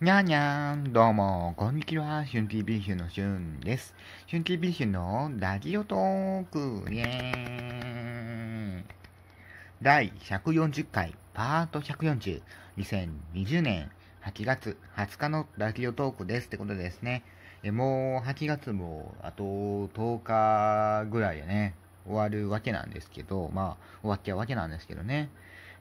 にゃーにゃーん、どうも、こんにちは、シュンティビーシュのシュンです。シュンティビシュのラジオトーク、イェーン。第140回、パート140、2020年8月20日のラジオトークですってことですね。えもう8月もあと10日ぐらいでね、終わるわけなんですけど、まあ、終わっちゃうわけなんですけどね。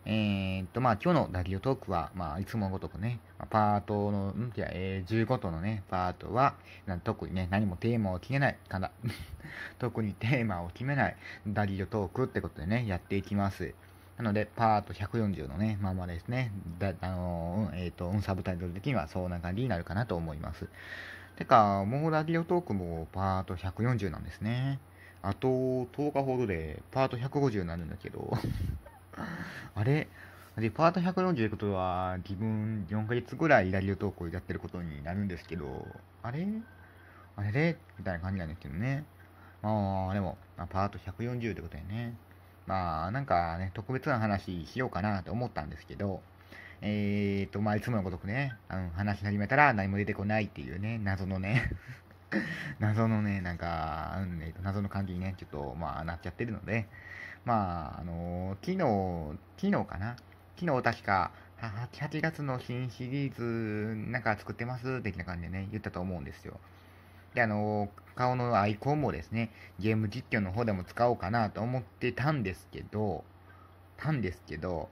えー、っと、まあ、今日のダリオトークは、まあ、いつもごとくね、パートの、んいや、えー、15とのね、パートは、な特にね、何もテーマを決めない、かな。特にテーマを決めない、ダリオトークってことでね、やっていきます。なので、パート140のね、ままですね、だ、あのー、えっ、と、サブタイトル的にはそんな感じになるかなと思います。てか、もうラリオトークもパート140なんですね。あと10日ほどでパート150になるんだけどあれで、パート140っいことは、自分4ヶ月ぐらいラジオ投稿やってることになるんですけど、あれあれれみたいな感じなんですけどね。まあ、でも、まあ、パート140ってことでね。まあ、なんかね、特別な話しようかなと思ったんですけど、えーと、まあ、いつものごとくね、あの、話し始めたら何も出てこないっていうね、謎のね 謎のね、なんか、うんね、謎の感じにね、ちょっと、まあ、なっちゃってるので、まあ、あのー、昨日、昨日かな昨日確か、8月の新シリーズなんか作ってます的な感じでね、言ったと思うんですよ。で、あの、顔のアイコンもですね、ゲーム実況の方でも使おうかなと思ってたんですけど、たんですけど、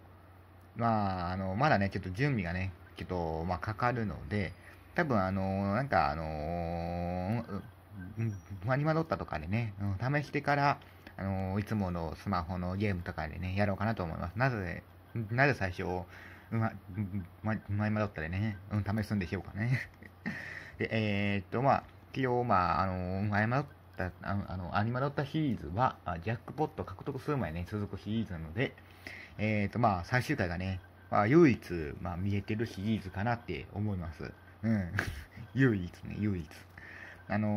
まあ、あの、まだね、ちょっと準備がね、ちょっと、まあ、かかるので、多分あのー、なんかあのー、マニマドッタとかでね、試してから、あのー、いつものスマホのゲームとかでね、やろうかなと思います。なぜ、なぜ最初、ま、ま、マニマドッタでね、うん、試すんでしょうかね。で、えー、っと、まあ、一応、まあ、あのー、マニマドッタ、あの、アニマドッタシリーズは、ジャックポット獲得する前ね、続くシリーズなので、えー、っと、まあ、最終回がね、まあ、唯一、まあ、見えてるシリーズかなって思います。うん。唯一ね、唯一。あの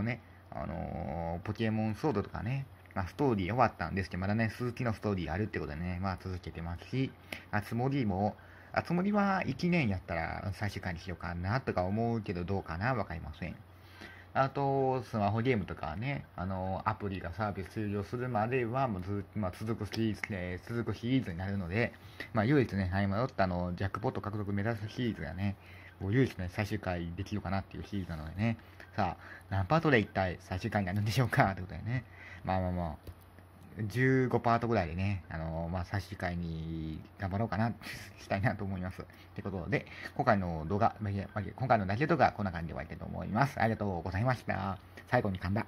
ー、ね、あのー、ポケモンソードとかね、まあ、ストーリー終わったんですけど、まだね、鈴木のストーリーあるってことでね、まあ、続けてますし、あつ森も、あつ森は1年やったら最終回にしようかなとか思うけど、どうかなわかりません。あと、スマホゲームとかね、あの、アプリがサービス終了するまでは、もうず、まあ、続くシリーズ、えー、続くシリーズになるので、まあ、唯一ね、迷ったあの、ジャックポット獲得目指すシリーズがね、もう唯一ね、最終回できるかなっていうシリーズなのでね、さあ、何パートで一体最終回になるんでしょうかってことでね、まあまあまあ、15%パートぐらいでね、あのー、まあ、差し控えに頑張ろうかな、したいなと思います。ってことで、今回の動画、今回のラジオ動画はこんな感じで終わりたいと思います。ありがとうございました。最後に噛んだ。